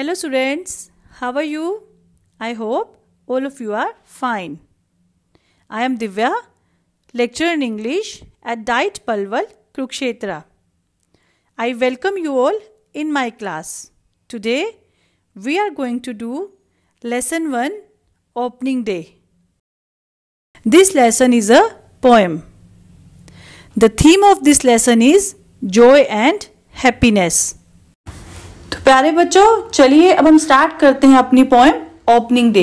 Hello students, how are you? I hope all of you are fine. I am Divya, lecturer in English at Dait Palwal Kurukshetra. I welcome you all in my class. Today we are going to do lesson 1 opening day. This lesson is a poem. The theme of this lesson is joy and happiness. प्यारे बच्चों चलिए अब हम start करते हैं अपनी poem opening day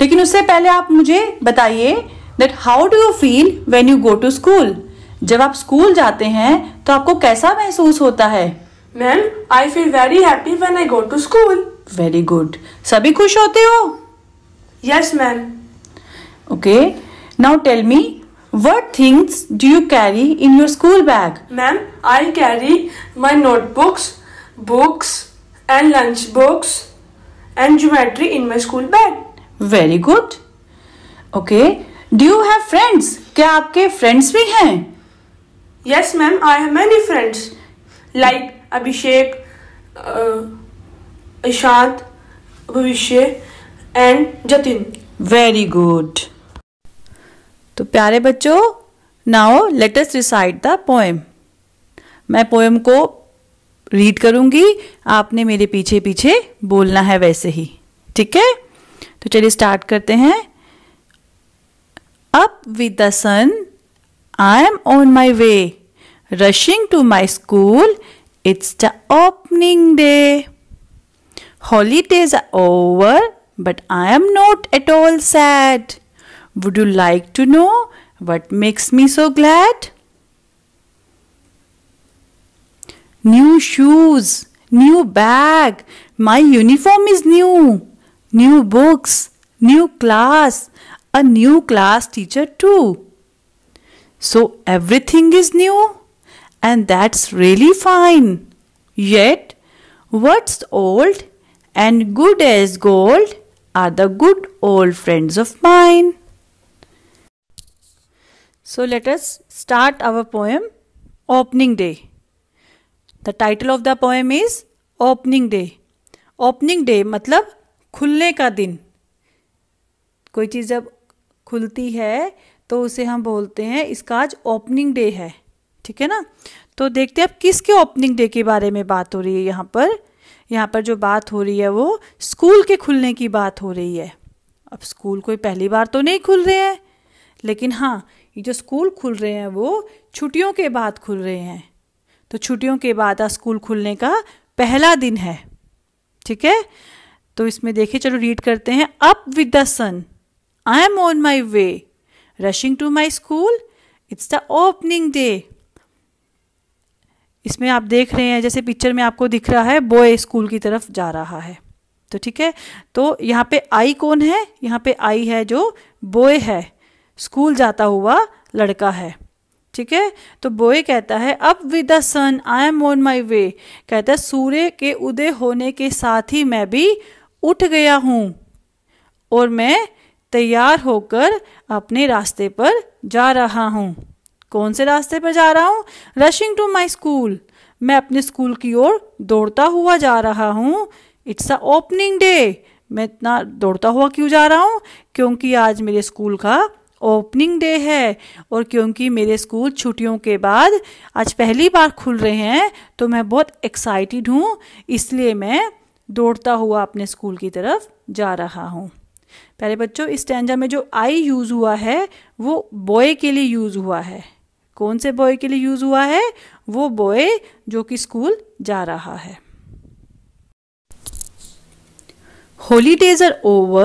लेकिन उससे पहले आप मुझे बताइए that how do you feel when you go to school जब आप स्कूल जाते हैं तो आपको कैसा महसूस होता है ma'am I feel very happy when I go to school very good सभी खुश होते हो yes ma'am okay now tell me what things do you carry in your school bag ma'am I carry my notebooks books and lunch books and geometry in my school bag. Very good. Okay. Do you have friends? kya aapke friends bhi hain Yes, ma'am. I have many friends like Abhishek, uh, Ishant, Bhavishya and Jatin. Very good. तो प्यारे बच्चों now let us recite the poem मैं poem को read करूंगी आपने मेरे पीछे पीछे बोलना है वैसे ही ठीक है तो चलिए स्टार्ट करते हैं up with the sun I am on my way rushing to my school it's the opening day holidays are over but I am not at all sad would you like to know what makes me so glad new shoes, new bag, my uniform is new, new books, new class, a new class teacher too. So everything is new and that's really fine. Yet, what's old and good as gold are the good old friends of mine. So let us start our poem Opening Day. The title of the poem is opening day opening day मतलब खुलने का दिन कोई चीज़ जब खुलती है तो उसे हम बोलते हैं इसका आज ओपनिंग डे है ठीक है ना तो देखते हैं अब किसके ओपनिंग डे के बारे में बात हो रही है यहाँ पर यहाँ पर जो बात हो रही है वो स्कूल के खुलने की बात हो रही है अब स्कूल कोई पहली बार तो नहीं खुल रहे हैं लेकिन हाँ ये जो स्कूल खुल रहे हैं वो छुट्टियों के बाद खुल रहे हैं तो छुट्टियों के बाद आज स्कूल खुलने का पहला दिन है ठीक है तो इसमें देखिए चलो रीड करते हैं up with the sun I am on my way rushing to my school it's the opening day इसमें आप देख रहे हैं जैसे पिक्चर में आपको दिख रहा है बॉय स्कूल की तरफ जा रहा है तो ठीक है तो यहाँ पे आई कौन है यहाँ पे आई है जो बॉय है स्कूल जाता हुआ लड़का है ठीक है तो बोए कहता है अब with the sun I am on my way कहता है सूर्य के उदय होने के साथ ही मैं भी उठ गया हूँ और मैं तैयार होकर अपने रास्ते पर जा रहा हूँ कौन से रास्ते पर जा रहा हूँ रशिंग टू माई स्कूल मैं अपने स्कूल की ओर दौड़ता हुआ जा रहा हूँ इट्स अ ओपनिंग डे मैं इतना दौड़ता हुआ क्यों जा रहा हूँ क्योंकि आज मेरे स्कूल का ओपनिंग डे है और क्योंकि मेरे स्कूल छुट्टियों के बाद आज पहली बार खुल रहे हैं तो मैं बहुत एक्साइटेड हूँ इसलिए मैं दौड़ता हुआ अपने स्कूल की तरफ जा रहा हूँ पहले बच्चों इस स्टैंडा में जो आई यूज़ हुआ है वो बॉय के लिए यूज़ हुआ है कौन से बॉय के लिए यूज़ हुआ है वो बॉय जो कि स्कूल जा रहा है holidays are over,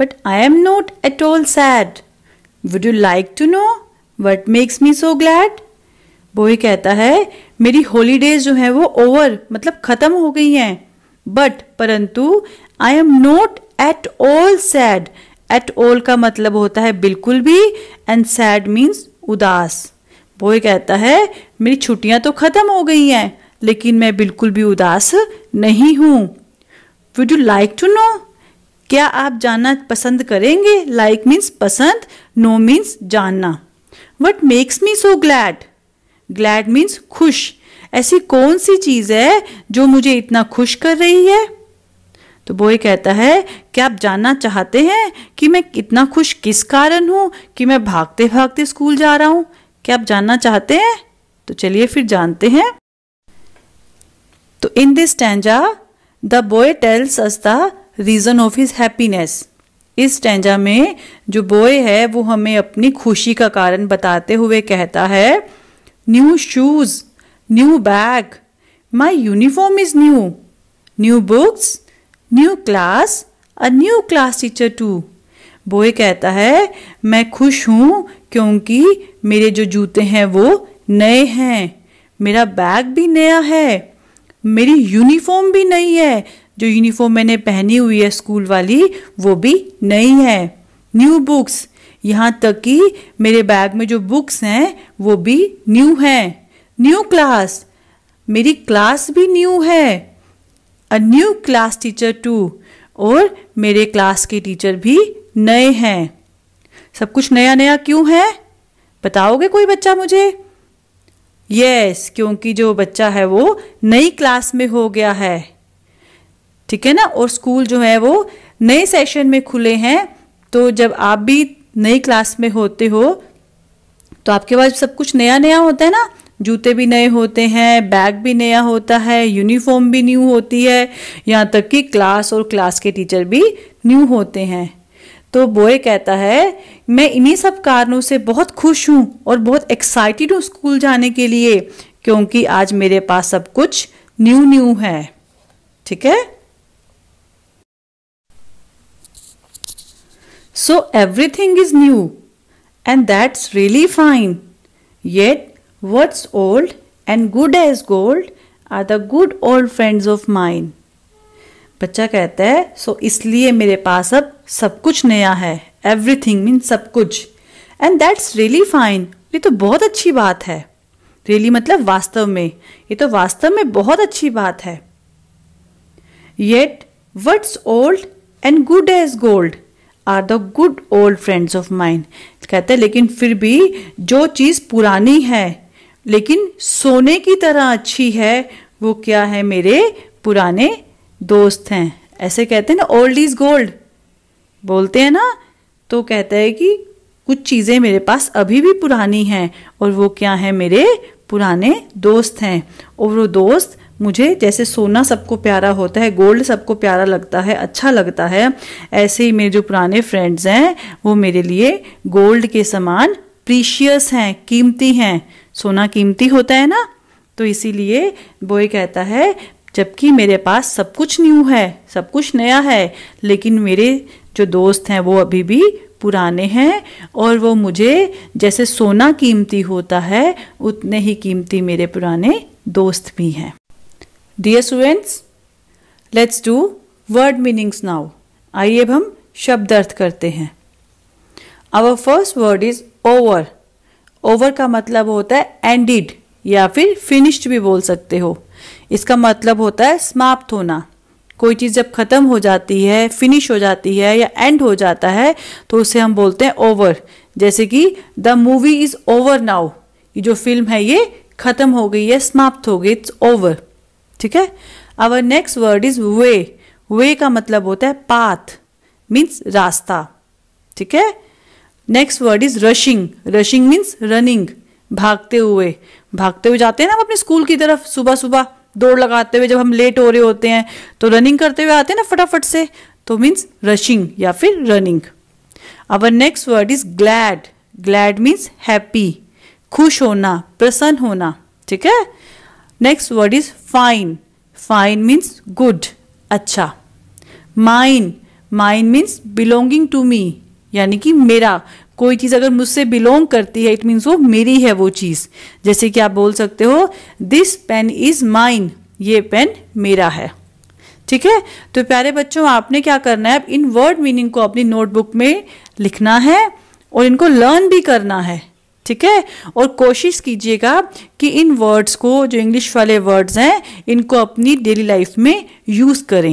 but I am not at all sad. Would you like to know what makes me so glad boy कहता है मेरी हॉलीडेज जो है वो ओवर मतलब खत्म हो गई हैं बट परंतु I am not at all sad at all का मतलब होता है बिल्कुल भी एंड सैड मीन्स उदास बोई कहता है मेरी छुट्टियां तो खत्म हो गई हैं लेकिन मैं बिल्कुल भी उदास नहीं हूं would you like to know क्या आप जानना पसंद करेंगे लाइक मीन्स पसंद नो मीन्स जानना what makes me so glad glad means खुश ऐसी कौन सी चीज है जो मुझे इतना खुश कर रही है तो बोए कहता है क्या आप जानना चाहते हैं कि मैं इतना खुश किस कारण हूं कि मैं भागते भागते स्कूल जा रहा हूं क्या आप जानना चाहते हैं तो चलिए फिर जानते हैं तो in this stanza the boy tells us the reason of his happiness इस टेंजा में जो बॉय है वो हमें अपनी खुशी का कारण बताते हुए कहता है new shoes new bag my uniform is new new books new class a new class teacher too boy कहता है मैं खुश हूँ क्योंकि मेरे जो जूते हैं वो नए हैं मेरा बैग भी नया है मेरी यूनिफॉर्म भी नई है जो यूनिफॉर्म मैंने पहनी हुई है स्कूल वाली वो भी नई है न्यू बुक्स यहाँ तक कि मेरे बैग में जो बुक्स हैं वो भी न्यू हैं न्यू क्लास मेरी क्लास भी न्यू है a new class teacher too और मेरे क्लास के टीचर भी नए हैं सब कुछ नया नया क्यों है बताओगे कोई बच्चा मुझे यस yes, क्योंकि जो बच्चा है वो नई क्लास में हो गया है ठीक है ना और स्कूल जो है वो नए सेशन में खुले हैं तो जब आप भी नई क्लास में होते हो तो आपके पास सब कुछ नया नया होता है ना जूते भी नए होते हैं बैग भी नया होता है यूनिफॉर्म भी न्यू होती है यहाँ तक कि क्लास और क्लास के टीचर भी न्यू होते हैं तो बोए कहता है मैं इन्हीं सब कारणों से बहुत खुश हूँ और बहुत एक्साइटेड हूँ स्कूल जाने के लिए क्योंकि आज मेरे पास सब कुछ न्यू न्यू है ठीक है So everything is new and that's really fine. Yet what's old and good as gold are the good old friends of mine बच्चा कहता है सो so इसलिए मेरे पास अब सब कुछ नया है एवरी थिंग मीन सब कुछ एंड दैट्स रियली फाइन ये तो बहुत अच्छी बात है रियली really मतलब वास्तव में ये तो वास्तव में बहुत अच्छी बात है yet what's old and good as gold are the good old friends of mine कहते हैं लेकिन फिर भी जो चीज़ पुरानी है लेकिन सोने की तरह अच्छी है वो क्या है मेरे पुराने दोस्त हैं ऐसे कहते हैं ना ओल्ड इज गोल्ड बोलते हैं ना तो कहता है कि कुछ चीज़ें मेरे पास अभी भी पुरानी हैं और वो क्या है मेरे पुराने दोस्त हैं और वो दोस्त मुझे जैसे सोना सबको प्यारा होता है गोल्ड सबको प्यारा लगता है अच्छा लगता है ऐसे ही मेरे जो पुराने फ्रेंड्स हैं वो मेरे लिए गोल्ड के समान प्रीशियस हैं कीमती हैं सोना कीमती होता है ना तो इसीलिए बोए कहता है जबकि मेरे पास सब कुछ न्यू है सब कुछ नया है लेकिन मेरे जो दोस्त हैं वो अभी भी पुराने हैं और वो मुझे जैसे सोना कीमती होता है उतने ही कीमती मेरे पुराने दोस्त भी हैं dear students let's do word meanings now आइए अब हम शब्द अर्थ करते हैं our first word is over over का मतलब होता है एंडिड या फिर फिनिश्ड भी बोल सकते हो इसका मतलब होता है समाप्त होना कोई चीज़ जब ख़त्म हो जाती है फिनिश हो जाती है या एंड हो जाता है तो उसे हम बोलते हैं ओवर जैसे कि the movie is over now ये जो फिल्म है ये ख़त्म हो गई है समाप्त हो गई इट्स ओवर ठीक है our next word is way way का मतलब होता है पाथ मीन्स रास्ता ठीक है next word is rushing rushing means running भागते हुए भागते हुए जाते हैं ना हम अपने स्कूल की तरफ सुबह सुबह दौड़ लगाते हुए जब हम लेट हो रहे होते हैं तो रनिंग करते हुए आते हैं ना फटाफट से तो मीन्स रशिंग या फिर running our next word is glad glad means happy खुश होना प्रसन्न होना ठीक है next word is fine fine means good अच्छा mine mine means belonging to me यानी कि मेरा कोई चीज़ अगर मुझसे बिलोंग करती है इट मीन्स वो मेरी है वो चीज़ जैसे कि आप बोल सकते हो दिस पेन इज माइन ये पेन मेरा है ठीक है तो प्यारे बच्चों आपने क्या करना है इन वर्ड मीनिंग को अपनी नोटबुक में लिखना है और इनको लर्न भी करना है ठीक है और कोशिश कीजिएगा कि इन वर्ड्स को जो इंग्लिश वाले वर्ड्स हैं इनको अपनी डेली लाइफ में यूज करें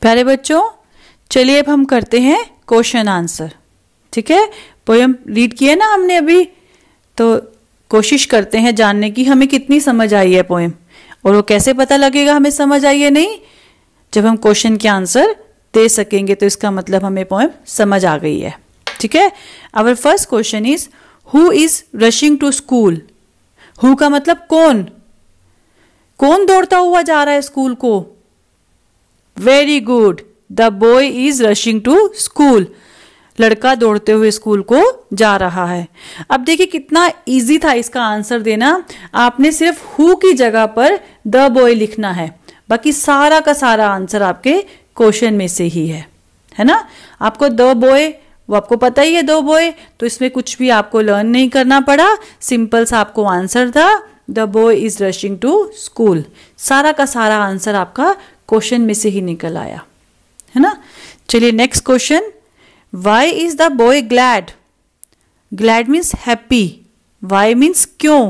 प्यारे बच्चों चलिए अब हम करते हैं क्वेश्चन आंसर ठीक है पोयम रीड किया ना हमने अभी तो कोशिश करते हैं जानने की हमें कितनी समझ आई है पोएम और वो कैसे पता लगेगा हमें समझ आई है नहीं जब हम क्वेश्चन के आंसर दे सकेंगे तो इसका मतलब हमें पोएम समझ आ गई है ठीक है our first question is who is rushing to school who का मतलब कौन कौन दौड़ता हुआ जा रहा है स्कूल को very good the boy is rushing to school लड़का दौड़ते हुए स्कूल को जा रहा है अब देखिए कितना इजी था इसका आंसर देना आपने सिर्फ हु की जगह पर द बॉय लिखना है बाकी सारा का सारा आंसर आपके क्वेश्चन में से ही है है ना आपको द बोए वो आपको पता ही है दो बॉय तो इसमें कुछ भी आपको लर्न नहीं करना पड़ा सिंपल सा आपको आंसर था the boy is rushing to school सारा का सारा आंसर आपका क्वेश्चन में से ही निकल आया है ना चलिए next question why is the boy glad glad means happy why means क्यों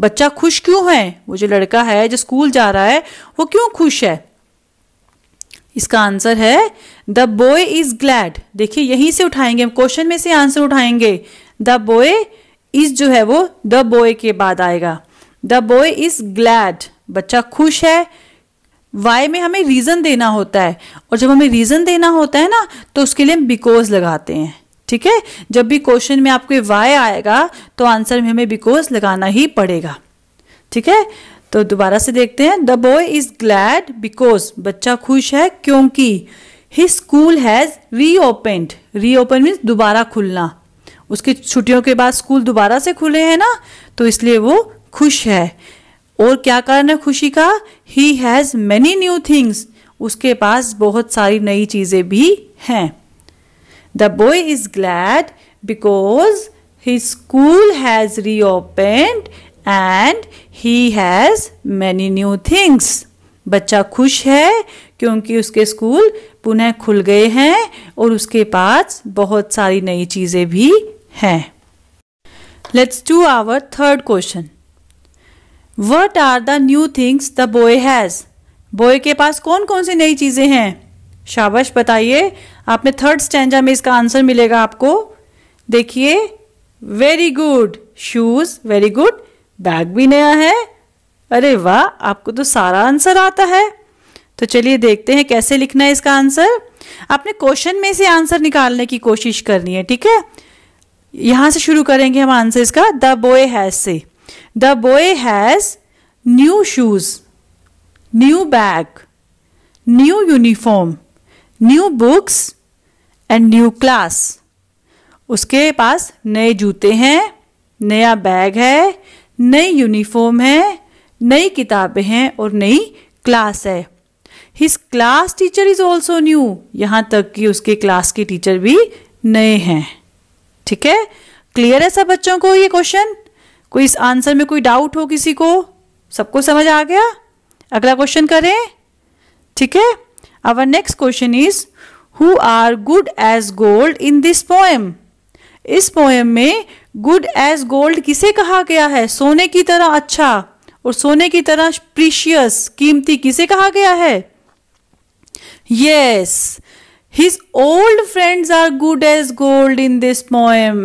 बच्चा खुश क्यों है वो जो लड़का है जो स्कूल जा रहा है वो क्यों खुश है इसका आंसर है द बॉय इज ग्लैड देखिए यहीं से उठाएंगे क्वेश्चन में से आंसर उठाएंगे द बॉय इज जो है वो द बॉय के बाद आएगा द बॉय इज ग्लैड बच्चा खुश है वाई में हमें रीजन देना होता है और जब हमें रीजन देना होता है ना तो उसके लिए हम बिकॉज लगाते हैं ठीक है जब भी क्वेश्चन में आपके वाई आएगा तो आंसर में हमें बिकॉज लगाना ही पड़ेगा ठीक है तो दोबारा से देखते हैं the boy is glad because बच्चा खुश है क्योंकि he school has reopened reopen means दोबारा खुलना उसकी छुट्टियों के बाद स्कूल दोबारा से खुले हैं ना तो इसलिए वो खुश है और क्या कारण है खुशी का he has many new things उसके पास बहुत सारी नई चीज़ें भी हैं The boy is glad because his school has reopened and he has many new things बच्चा खुश है क्योंकि उसके स्कूल पुनः खुल गए हैं और उसके पास बहुत सारी नई चीज़ें भी हैं let's do our third question what are the new things the boy has boy के पास कौन कौन सी नई चीज़ें हैं शाबाश बताइए आप में थर्ड स्टैंडा में इसका आंसर मिलेगा आपको देखिए very good shoes very good bag भी नया है अरे वाह आपको तो सारा आंसर आता है तो चलिए देखते हैं कैसे लिखना है इसका आंसर आपने क्वेश्चन में से आंसर निकालने की कोशिश करनी है ठीक है यहां से शुरू करेंगे हम आंसर इसका द बॉय हैज से the boy has new shoes new bag new uniform new books and new class उसके पास नए जूते हैं नया बैग है नई यूनिफॉर्म है नई किताबें हैं और नई क्लास है his class teacher is also new यहाँ तक कि उसके क्लास के टीचर भी नए हैं ठीक है क्लियर है सब बच्चों को ये क्वेश्चन कोई इस आंसर में कोई डाउट हो किसी को सबको समझ आ गया अगला क्वेश्चन करें ठीक है Our next question is Who are good as gold in this poem? इस पोएम में गुड एज गोल्ड किसे कहा गया है सोने की तरह अच्छा और सोने की तरह प्रीशियस कीमती किसे कहा गया है yes his old friends are good as gold in this poem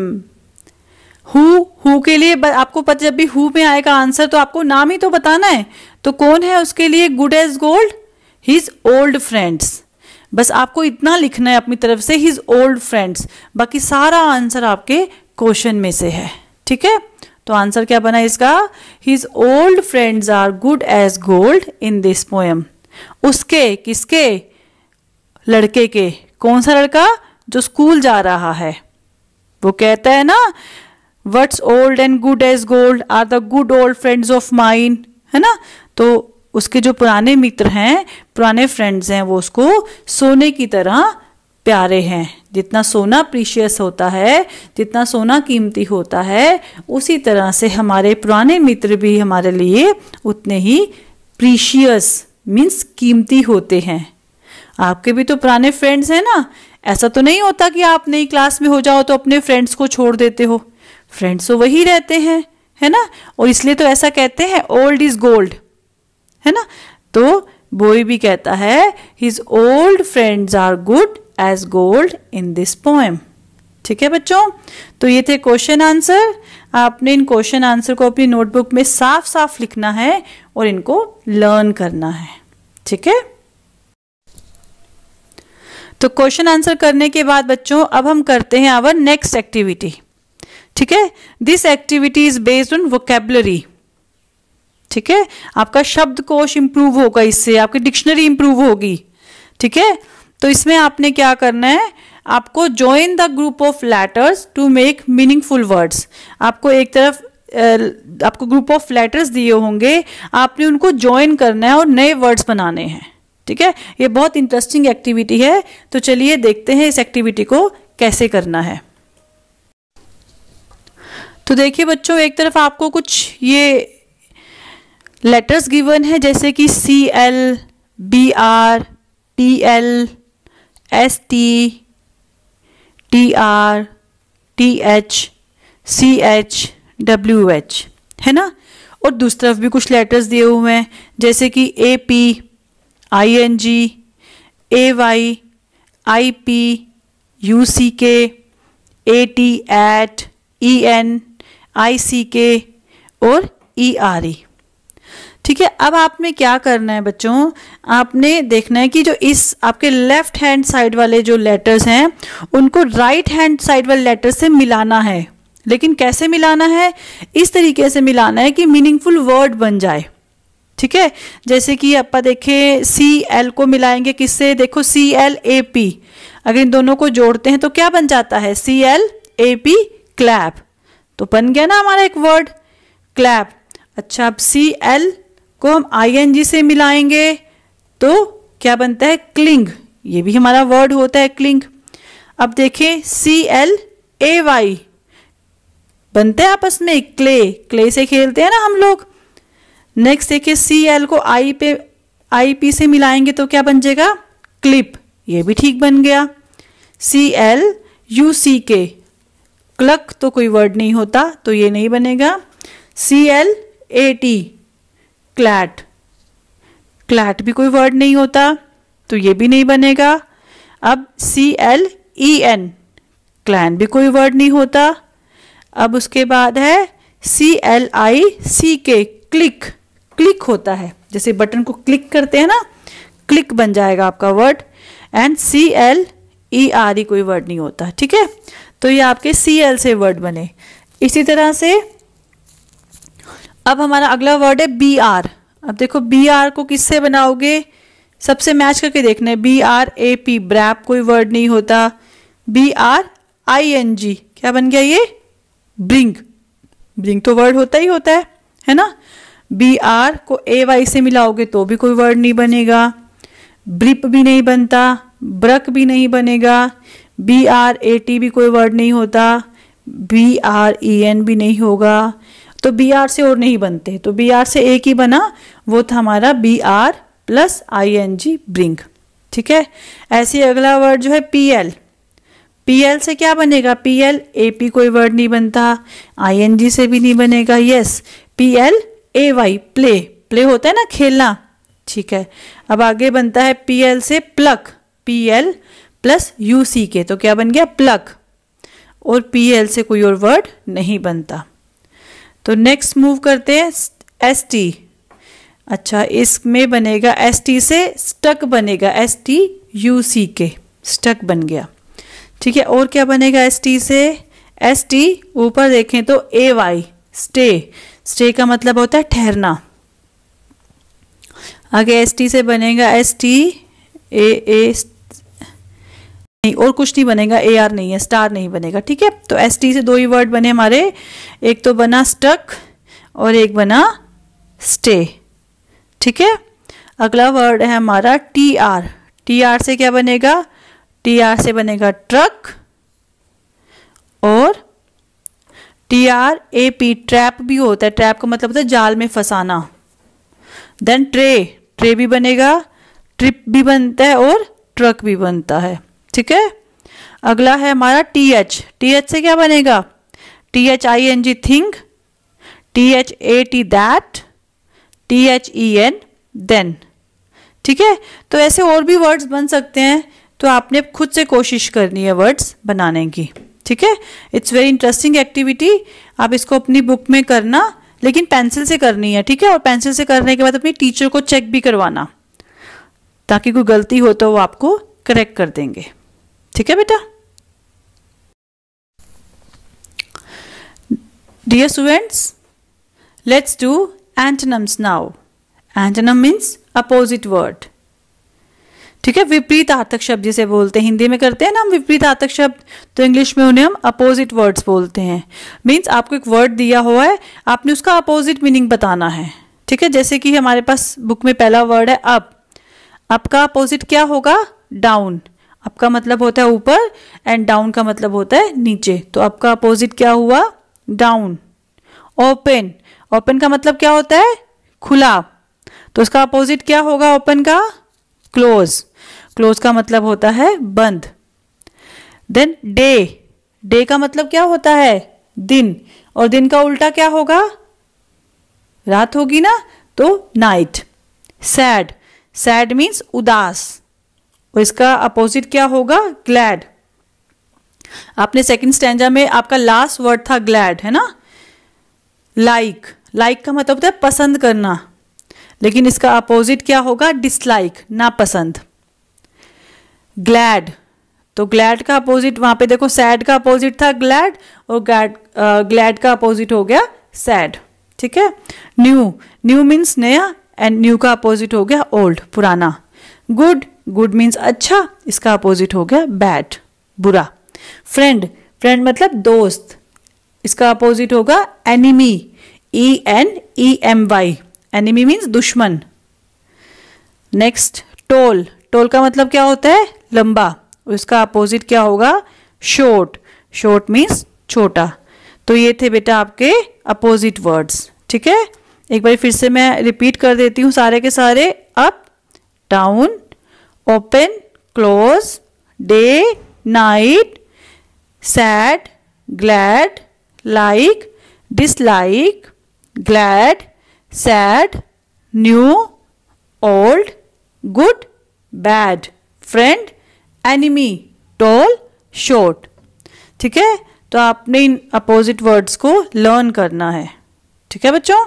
who who के लिए आपको पता जब भी हु में आएगा आंसर तो आपको नाम ही तो बताना है तो कौन है उसके लिए good as gold his old friends बस आपको इतना लिखना है अपनी तरफ से हिज ओल्ड फ्रेंड्स बाकी सारा आंसर आपके क्वेश्चन में से है ठीक है तो आंसर क्या बना इसका his old friends are good as gold in this poem उसके किसके लड़के के कौन सा लड़का जो स्कूल जा रहा है वो कहता है ना what's old and good as gold are the good old friends of mine है ना तो उसके जो पुराने मित्र हैं पुराने फ्रेंड्स हैं वो उसको सोने की तरह प्यारे हैं जितना सोना प्रीशियस होता है जितना सोना कीमती होता है उसी तरह से हमारे पुराने मित्र भी हमारे लिए उतने ही प्रीशियस मीन्स कीमती होते हैं आपके भी तो पुराने फ्रेंड्स हैं ना ऐसा तो नहीं होता कि आप नई क्लास में हो जाओ तो अपने फ्रेंड्स को छोड़ देते हो फ्रेंड्स तो वही रहते हैं है ना और इसलिए तो ऐसा कहते हैं ओल्ड इज गोल्ड है ना तो बोई भी कहता है his old friends are good as gold in this poem ठीक है बच्चों तो ये थे क्वेश्चन आंसर आपने इन क्वेश्चन आंसर को अपनी नोटबुक में साफ साफ लिखना है और इनको लर्न करना है ठीक है तो क्वेश्चन आंसर करने के बाद बच्चों अब हम करते हैं आवर नेक्स्ट एक्टिविटी ठीक है this activity is based on vocabulary ठीक है आपका शब्दकोश इंप्रूव होगा इससे आपकी डिक्शनरी इंप्रूव होगी ठीक है तो इसमें आपने क्या करना है आपको join the group of letters to make meaningful words आपको एक तरफ आपको ग्रुप ऑफ लेटर्स दिए होंगे आपने उनको ज्वाइन करना है और नए वर्ड्स बनाने हैं ठीक है ये बहुत इंटरेस्टिंग एक्टिविटी है तो चलिए देखते हैं इस एक्टिविटी को कैसे करना है तो देखिए बच्चों एक तरफ आपको कुछ ये लेटर्स गिवन है जैसे कि C L B R T L S T T R T H C H W H है ना और दूसरी तरफ भी कुछ लेटर्स दिए हुए हैं जैसे कि A P I N G A Y I P U C K A T at E N I C K और ई आर ई ठीक है अब आपने क्या करना है बच्चों आपने देखना है कि जो इस आपके लेफ्ट हैंड साइड वाले जो लेटर्स हैं उनको राइट हैंड साइड वाले लेटर से मिलाना है लेकिन कैसे मिलाना है इस तरीके से मिलाना है कि मीनिंगफुल वर्ड बन जाए ठीक है जैसे कि आप देखे सी एल को मिलाएंगे किससे देखो सी एल ए पी अगर इन दोनों को जोड़ते हैं तो क्या बन जाता है C L A P clap तो बन गया ना हमारा एक वर्ड क्लैप अच्छा अब सी एल को हम आई से मिलाएंगे तो क्या बनता है क्लिंग ये भी हमारा वर्ड होता है क्लिंग अब देखें सी एल ए वाई बनते हैं आपस में क्ले क्ले से खेलते हैं ना हम लोग नेक्स्ट देखिए सी एल को आई पे आई पी से मिलाएंगे तो क्या बन जाएगा क्लिप ये भी ठीक बन गया सी एल यू सी के क्लक तो कोई वर्ड नहीं होता तो ये नहीं बनेगा C L A T clat clat भी कोई वर्ड नहीं होता तो ये भी नहीं बनेगा अब C L E N clan भी कोई वर्ड नहीं होता अब उसके बाद है सी एल आई सी के क्लिक क्लिक होता है जैसे बटन को क्लिक करते हैं ना क्लिक बन जाएगा आपका word and C L E R E कोई वर्ड नहीं होता ठीक है तो ये आपके सी एल से वर्ड बने इसी तरह से अब हमारा अगला वर्ड है बी आर अब देखो बी आर को किससे बनाओगे सबसे मैच करके देखना है B R A P brap कोई वर्ड नहीं होता B R I N G क्या बन गया ये ब्रिंग ब्रिंग तो वर्ड होता ही होता है है ना बी आर को ए वाई से मिलाओगे तो भी कोई वर्ड नहीं बनेगा ब्रिप भी नहीं बनता ब्रक भी नहीं बनेगा बी आर ए टी भी कोई वर्ड नहीं होता बी आर ई एन भी नहीं होगा तो बी आर से और नहीं बनते तो बी आर से एक ही बना वो था हमारा B R plus I N G bring ठीक है ऐसे अगला वर्ड जो है पी एल पी एल से क्या बनेगा पी एल ए पी कोई वर्ड नहीं बनता आई एन जी से भी नहीं बनेगा yes P L A Y play play होता है ना खेलना ठीक है अब आगे बनता है पी एल से pluck P L plus U C K तो क्या बन गया प्लक और पी एल से कोई और वर्ड नहीं बनता तो नेक्स्ट मूव करते हैं एस टी अच्छा इसमें बनेगा एस टी से स्टक बनेगा S T U C K stuck बन गया ठीक है और क्या बनेगा एस टी से एस टी ऊपर देखें तो ए वाई स्टे स्टे का मतलब होता है ठहरना आगे एस टी से बनेगा एस टी ए ए नहीं और कुछ नहीं बनेगा ए आर नहीं है स्टार नहीं बनेगा ठीक है तो एस टी से दो ही वर्ड बने हमारे एक तो बना स्टक और एक बना स्टे ठीक है अगला वर्ड है हमारा टी आर टी आर से क्या बनेगा टी आर से बनेगा ट्रक और T R A P trap भी होता है ट्रैप का मतलब होता है जाल में फंसाना देन ट्रे ट्रे भी बनेगा ट्रिप भी बनता है और ट्रक भी बनता है ठीक है अगला है हमारा टी एच टी एच से क्या बनेगा T H I N G thing T H A T that T H E N then ठीक है तो ऐसे और भी वर्ड्स बन सकते हैं तो आपने खुद से कोशिश करनी है वर्ड्स बनाने की ठीक है इट्स वेरी इंटरेस्टिंग एक्टिविटी आप इसको अपनी बुक में करना लेकिन पेंसिल से करनी है ठीक है और पेंसिल से करने के बाद अपनी टीचर को चेक भी करवाना ताकि कोई गलती हो तो वो आपको करेक्ट कर देंगे ठीक है बेटा dear students let's do antonyms now antonym means opposite word ठीक है विपरीत आर्थक शब्द जिसे बोलते हैं हिंदी में करते हैं ना हम विपरीत आर्थक शब्द तो इंग्लिश में उन्हें हम अपोजिट वर्ड्स बोलते हैं मीन्स आपको एक वर्ड दिया हुआ है आपने उसका अपोजिट मीनिंग बताना है ठीक है जैसे कि हमारे पास बुक में पहला वर्ड है अप अप का अपोजिट क्या होगा डाउन अप का मतलब होता है ऊपर एंड डाउन का मतलब होता है नीचे तो अप का अपोजिट क्या हुआ डाउन ओपन ओपन का मतलब क्या होता है खुला तो उसका अपोजिट क्या होगा ओपन का क्लोज क्लोज का मतलब होता है बंद देन डे डे का मतलब क्या होता है दिन और दिन का उल्टा क्या होगा रात होगी ना तो नाइट सैड सैड मीन्स उदास और इसका अपोजिट क्या होगा ग्लैड आपने सेकंड स्टैंडा में आपका लास्ट वर्ड था ग्लैड है ना लाइक like. लाइक like का मतलब होता है पसंद करना लेकिन इसका अपोजिट क्या होगा डिसलाइक नापसंद ग्लैड तो ग्लैड का अपोजिट वहां पे देखो सैड का अपोजिट था ग्लैड और ग्लैड ग्लैड का अपोजिट हो गया सैड ठीक है न्यू न्यू मीन्स नया एंड न्यू का अपोजिट हो गया ओल्ड पुराना गुड गुड मीन्स अच्छा इसका अपोजिट हो गया बैड बुरा फ्रेंड फ्रेंड मतलब दोस्त इसका अपोजिट होगा enemy E N E M Y enemy means दुश्मन नेक्स्ट टोल टोल का मतलब क्या होता है लंबा उसका अपोजिट क्या होगा शोर्ट शोर्ट मीन्स छोटा तो ये थे बेटा आपके अपोजिट वर्ड्स ठीक है एक बार फिर से मैं रिपीट कर देती हूँ सारे के सारे up down open, close, day, night, sad, glad, like, dislike, glad, sad, new, old, good, bad, friend, enemy, tall, short. ठीक है तो आपने इन अपोजिट वर्ड्स को लर्न करना है ठीक है बच्चों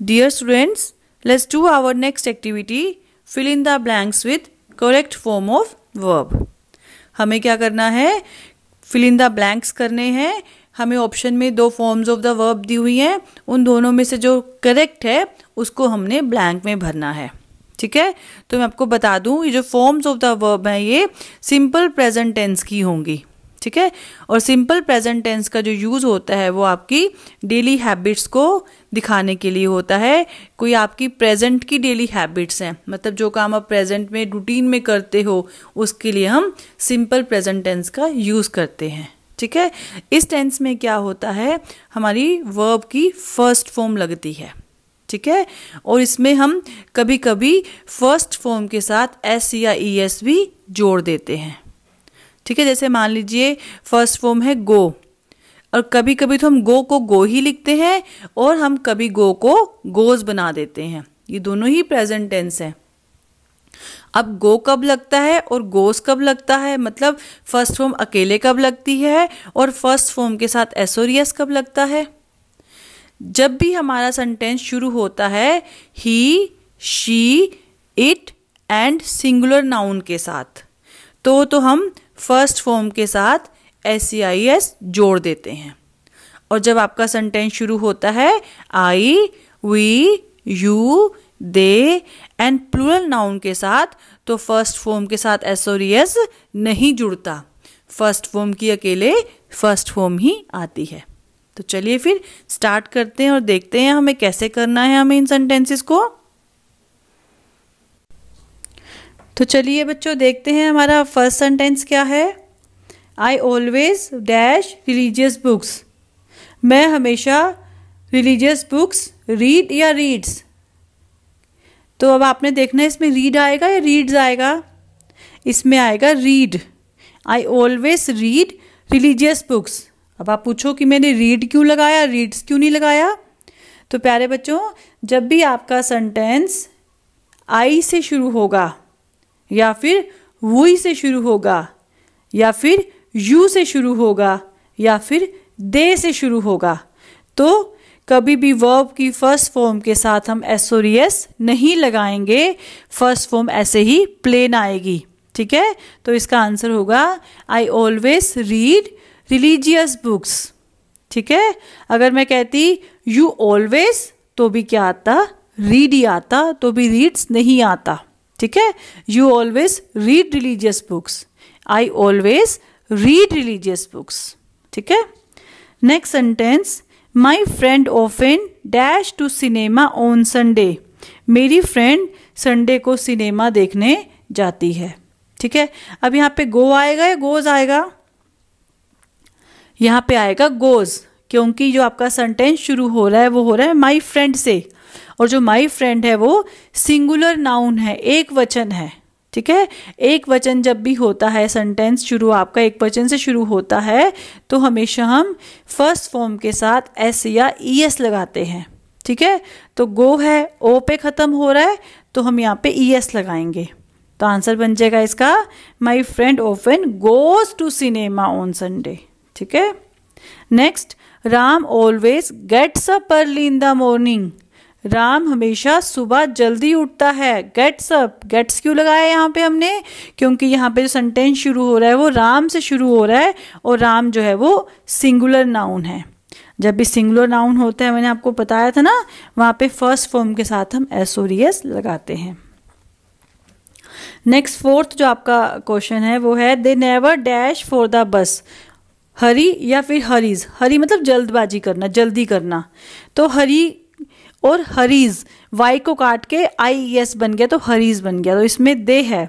Dear students, let's do our next activity. Fill in the blanks with correct form of verb. हमें क्या करना है फिल इन द ब्लैंक्स करने हैं हमें ऑप्शन में दो फॉर्म्स ऑफ द वर्ब दी हुई हैं उन दोनों में से जो करेक्ट है उसको हमने ब्लैंक में भरना है ठीक है तो मैं आपको बता दूं ये जो फॉर्म्स ऑफ द वर्ब हैं ये सिंपल प्रेजेंट टेंस की होंगी ठीक है और सिंपल प्रेजेंट टेंस का जो यूज़ होता है वो आपकी डेली हैबिट्स को दिखाने के लिए होता है कोई आपकी प्रेजेंट की डेली हैबिट्स हैं मतलब जो काम आप प्रेजेंट में रूटीन में करते हो उसके लिए हम सिंपल प्रेजेंट टेंस का यूज़ करते हैं ठीक है इस टेंस में क्या होता है हमारी वर्ब की फर्स्ट फॉर्म लगती है ठीक है और इसमें हम कभी कभी फर्स्ट फॉर्म के साथ एस या ई एस भी जोड़ देते हैं ठीक है जैसे मान लीजिए फर्स्ट फॉर्म है गो और कभी कभी तो हम गो को गो ही लिखते हैं और हम कभी गो को गोज बना देते हैं ये दोनों ही प्रेजेंट टेंस है अब गो कब लगता है और गोस कब लगता है मतलब फर्स्ट फॉर्म अकेले कब लगती है और फर्स्ट फॉर्म के साथ एसोरियस कब लगता है जब भी हमारा सेंटेंस शुरू होता है he she it and singular noun के साथ तो तो हम फर्स्ट फॉर्म के साथ एस सी आई एस जोड़ देते हैं और जब आपका सेंटेंस शुरू होता है I we you they and plural noun के साथ तो फर्स्ट फॉर्म के साथ एस और एस e नहीं जुड़ता फर्स्ट फॉर्म की अकेले फर्स्ट फॉर्म ही आती है तो चलिए फिर स्टार्ट करते हैं और देखते हैं हमें कैसे करना है हमें इन सेंटेंसेस को तो चलिए बच्चों देखते हैं हमारा फर्स्ट सेंटेंस क्या है I always dash religious books मैं हमेशा religious books read or reads तो अब आपने देखना है इसमें रीड आएगा या रीड्स आएगा इसमें आएगा read I always read religious books अब आप पूछो कि मैंने रीड क्यों लगाया रीड्स क्यों नहीं लगाया तो प्यारे बच्चों जब भी आपका सेंटेंस आई से शुरू होगा या फिर वुई से शुरू होगा या फिर यू से शुरू होगा या फिर दे से शुरू होगा तो कभी भी वर्ब की फर्स्ट फॉर्म के साथ हम एस e नहीं लगाएंगे फर्स्ट फॉर्म ऐसे ही प्लेन आएगी ठीक है तो इसका आंसर होगा I always read religious books ठीक है अगर मैं कहती यू ऑलवेज तो भी क्या आता रीड ही आता तो भी रीड्स नहीं आता ठीक है you always read religious books I always read religious books ठीक है next sentence my friend often dash to cinema on Sunday मेरी फ्रेंड संडे को सिनेमा देखने जाती है ठीक है अब यहाँ पे गो आएगा या गोज आएगा यहाँ पे आएगा गोज क्योंकि जो आपका सेंटेंस शुरू हो रहा है वो हो रहा है माई फ्रेंड से और जो माई फ्रेंड है वो सिंगुलर नाउन है एक वचन है ठीक है एक वचन जब भी होता है सेंटेंस शुरू आपका एक वचन से शुरू होता है तो हमेशा हम फर्स्ट फॉर्म के साथ एस या ई e एस लगाते हैं ठीक है तो गो है ओ पे ख़त्म हो रहा है तो हम यहाँ पे ई e एस लगाएंगे तो आंसर बन जाएगा इसका my friend often goes to cinema on Sunday ठीक है next Ram always gets up early in the morning Ram हमेशा सुबह जल्दी उठता है गेट्स अप गेट्स क्यों लगाया यहाँ पे हमने क्योंकि यहाँ पे जो सेंटेंस शुरू हो रहा है वो राम से शुरू हो रहा है और राम जो है वो सिंगुलर नाउन है जब भी सिंगुलर नाउन होता है मैंने आपको बताया था ना वहाँ पे फर्स्ट फॉर्म के साथ हम एस लगाते हैं नेक्स्ट फोर्थ जो आपका क्वेश्चन है वो है they never dash for the bus hurry या फिर हरीज हरी मतलब जल्दबाजी करना जल्दी करना तो हरी और हरीज वाई को काट के आई एस e बन गया तो हरीज बन गया तो इसमें दे है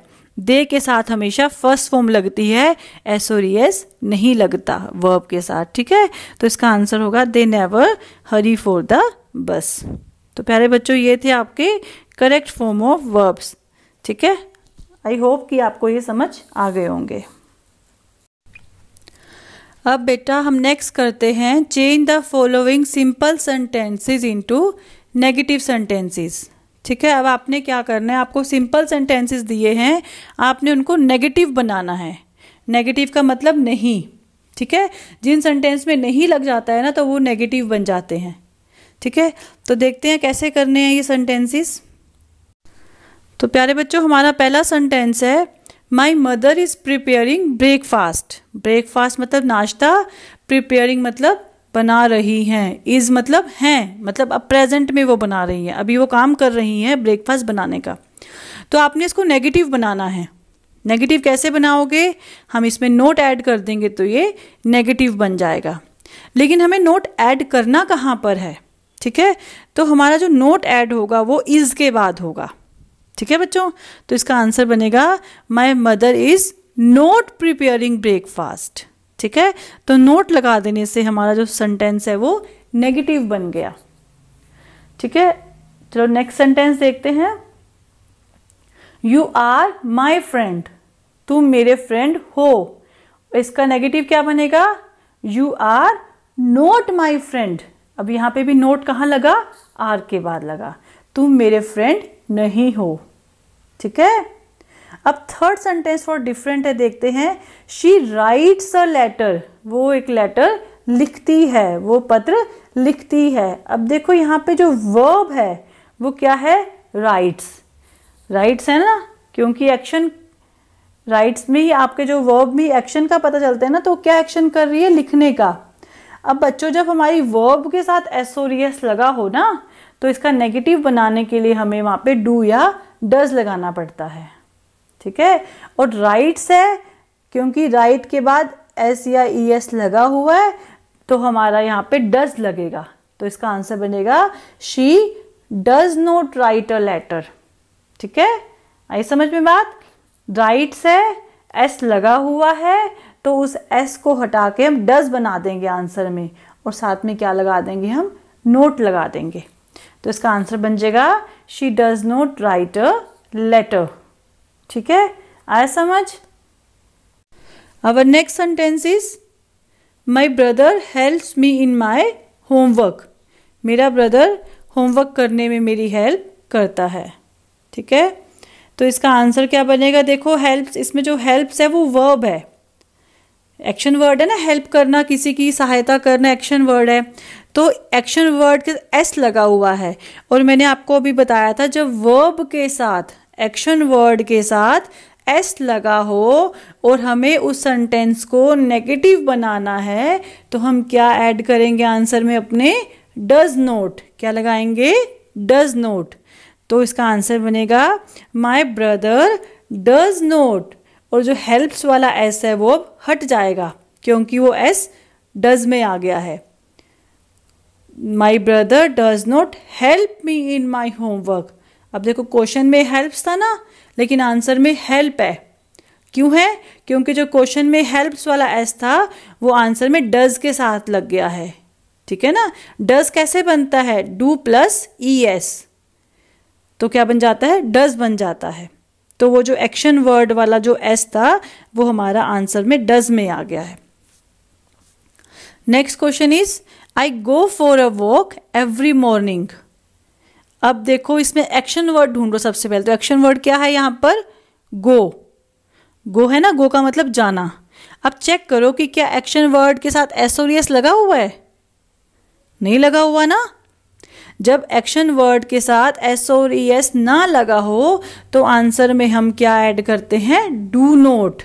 दे के साथ हमेशा फर्स्ट फॉर्म लगती है एस और एस e नहीं लगता वर्ब के साथ ठीक है तो इसका आंसर होगा they never hurry for the bus तो प्यारे बच्चों ये थे आपके करेक्ट फॉर्म ऑफ वर्ब्स ठीक है आई होप कि आपको ये समझ आ गए होंगे अब बेटा हम नेक्स्ट करते हैं change the following simple sentences into negative sentences ठीक है अब आपने क्या करना है आपको सिंपल सेंटेंसेस दिए हैं आपने उनको नेगेटिव बनाना है नेगेटिव का मतलब नहीं ठीक है जिन सेंटेंस में नहीं लग जाता है ना तो वो नेगेटिव बन जाते हैं ठीक है तो देखते हैं कैसे करने हैं ये सेंटेंसेस तो प्यारे बच्चों हमारा पहला सेंटेंस है my mother is preparing breakfast breakfast मतलब नाश्ता प्रिपेयरिंग मतलब बना रही हैं इज़ मतलब हैं मतलब अब प्रेजेंट में वो बना रही हैं अभी वो काम कर रही हैं ब्रेकफास्ट बनाने का तो आपने इसको नेगेटिव बनाना है नेगेटिव कैसे बनाओगे हम इसमें नोट ऐड कर देंगे तो ये नेगेटिव बन जाएगा लेकिन हमें नोट ऐड करना कहाँ पर है ठीक है तो हमारा जो नोट ऐड होगा वो इज़ के बाद होगा ठीक है बच्चों तो इसका आंसर बनेगा my mother is not preparing breakfast ठीक है तो नोट लगा देने से हमारा जो सेंटेंस है वो नेगेटिव बन गया ठीक है चलो नेक्स्ट सेंटेंस देखते हैं यू आर माई फ्रेंड तुम मेरे फ्रेंड हो इसका नेगेटिव क्या बनेगा you are not my friend अब यहां पे भी नोट कहां लगा आर के बाद लगा तुम मेरे फ्रेंड नहीं हो ठीक है अब थर्ड सेंटेंस थोड़ा डिफरेंट है देखते हैं शी राइट्स अ लेटर वो एक लेटर लिखती है वो पत्र लिखती है अब देखो यहाँ पे जो वर्ब है वो क्या है राइट्स राइट्स है ना क्योंकि एक्शन राइट्स में ही आपके जो वर्ब में एक्शन का पता चलता है ना तो क्या एक्शन कर रही है लिखने का अब बच्चों जब हमारी वर्ब के साथ एसोरियस लगा हो ना तो इसका नेगेटिव बनाने के लिए हमें वहां पे डू या डज लगाना पड़ता है ठीक है और राइट्स है क्योंकि राइट के बाद एस या ई e एस लगा हुआ है तो हमारा यहाँ पे डज लगेगा तो इसका आंसर बनेगा she does not write a letter ठीक है आई समझ में बात राइट्स है एस लगा हुआ है तो उस एस को हटा के हम डज बना देंगे आंसर में और साथ में क्या लगा देंगे हम नोट लगा देंगे तो इसका आंसर बन जाएगा she does not write a letter ठीक है आया समझ our next sentence is my brother helps me in my homework मेरा ब्रदर होमवर्क करने में मेरी हेल्प करता है ठीक है तो इसका आंसर क्या बनेगा देखो हेल्प्स इसमें जो हेल्प्स है वो वर्ब है एक्शन वर्ड है ना हेल्प करना किसी की सहायता करना एक्शन वर्ड है तो एक्शन वर्ड के एस लगा हुआ है और मैंने आपको अभी बताया था जब वर्ब के साथ एक्शन वर्ड के साथ एस लगा हो और हमें उस सेंटेंस को नेगेटिव बनाना है तो हम क्या ऐड करेंगे आंसर में अपने डज नोट क्या लगाएंगे डज नोट तो इसका आंसर बनेगा माई ब्रदर डज नोट और जो हेल्प्स वाला एस है वो अब हट जाएगा क्योंकि वो एस डज में आ गया है my brother does not help me in my homework अब देखो क्वेश्चन में हेल्प्स था ना लेकिन आंसर में हेल्प है क्यों है क्योंकि जो क्वेश्चन में हेल्प्स वाला एस था वो आंसर में डज के साथ लग गया है ठीक है ना डज कैसे बनता है डू प्लस ई एस तो क्या बन जाता है डज बन जाता है तो वो जो एक्शन वर्ड वाला जो एस था वो हमारा आंसर में डज में आ गया है next question is I go for a walk every morning अब देखो इसमें एक्शन वर्ड ढूंढो सबसे पहले तो एक्शन वर्ड क्या है यहाँ पर गो गो है ना गो का मतलब जाना अब चेक करो कि क्या एक्शन वर्ड के साथ एस और एस लगा हुआ है नहीं लगा हुआ ना जब एक्शन वर्ड के साथ एस और एस ना लगा हो तो आंसर में हम क्या ऐड करते हैं डू नोट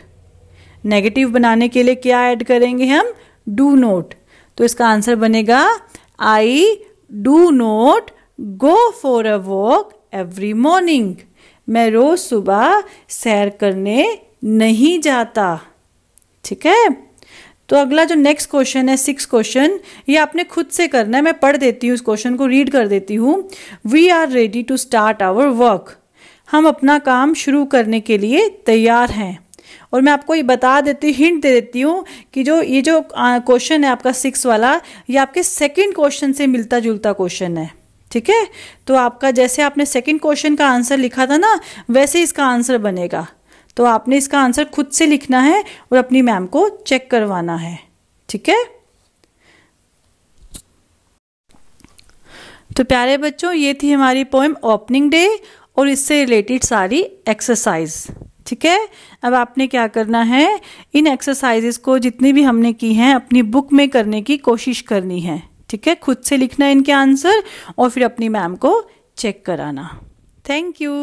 नेगेटिव बनाने के लिए क्या ऐड करेंगे हम डू नोट तो इसका आंसर बनेगा I do not go for a walk every morning मैं रोज सुबह सैर करने नहीं जाता ठीक है तो अगला जो नेक्स्ट क्वेश्चन है सिक्स क्वेश्चन ये आपने खुद से करना है मैं पढ़ देती हूँ इस क्वेश्चन को रीड कर देती हूँ we are ready to start our work हम अपना काम शुरू करने के लिए तैयार हैं और मैं आपको ये बता देती हूँ हिंट दे देती हूँ कि जो ये जो क्वेश्चन है आपका सिक्स वाला ये आपके सेकंड क्वेश्चन से मिलता जुलता क्वेश्चन है ठीक है तो आपका जैसे आपने सेकंड क्वेश्चन का आंसर लिखा था ना वैसे इसका आंसर बनेगा तो आपने इसका आंसर खुद से लिखना है और अपनी मैम को चेक करवाना है ठीक है तो प्यारे बच्चों ये थी हमारी पोएम ओपनिंग डे और इससे रिलेटेड सारी एक्सरसाइज ठीक है अब आपने क्या करना है इन एक्सरसाइजेस को जितनी भी हमने की हैं अपनी बुक में करने की कोशिश करनी है ठीक है खुद से लिखना इनके आंसर और फिर अपनी मैम को चेक कराना थैंक यू